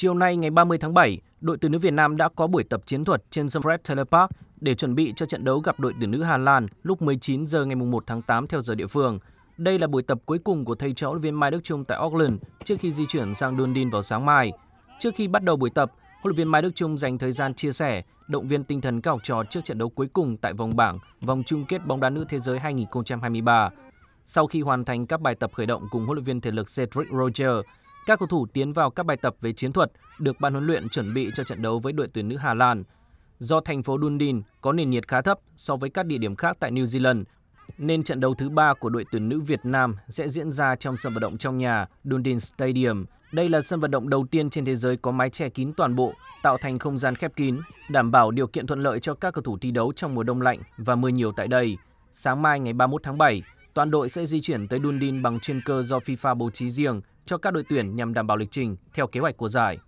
Chiều nay ngày 30 tháng 7, đội tuyển nữ Việt Nam đã có buổi tập chiến thuật trên sân Fred Taylor Park để chuẩn bị cho trận đấu gặp đội tuyển nữ Hà Lan lúc 19 giờ ngày 1 tháng 8 theo giờ địa phương. Đây là buổi tập cuối cùng của thầy trò huấn viên Mai Đức Chung tại Auckland trước khi di chuyển sang Dundee vào sáng mai. Trước khi bắt đầu buổi tập, huấn luyện viên Mai Đức Chung dành thời gian chia sẻ, động viên tinh thần các học trò trước trận đấu cuối cùng tại vòng bảng, vòng chung kết bóng đá nữ thế giới 2023. Sau khi hoàn thành các bài tập khởi động cùng huấn luyện viên thể lực Cedric Roger, các cầu thủ tiến vào các bài tập về chiến thuật được ban huấn luyện chuẩn bị cho trận đấu với đội tuyển nữ Hà Lan. Do thành phố Dundee có nền nhiệt khá thấp so với các địa điểm khác tại New Zealand, nên trận đấu thứ ba của đội tuyển nữ Việt Nam sẽ diễn ra trong sân vận động trong nhà Dundee Stadium. Đây là sân vận động đầu tiên trên thế giới có mái che kín toàn bộ, tạo thành không gian khép kín, đảm bảo điều kiện thuận lợi cho các cầu thủ thi đấu trong mùa đông lạnh và mưa nhiều tại đây. Sáng mai ngày 31 tháng 7, toàn đội sẽ di chuyển tới Dundee bằng chuyên cơ do FIFA bố trí riêng cho các đội tuyển nhằm đảm bảo lịch trình theo kế hoạch của giải.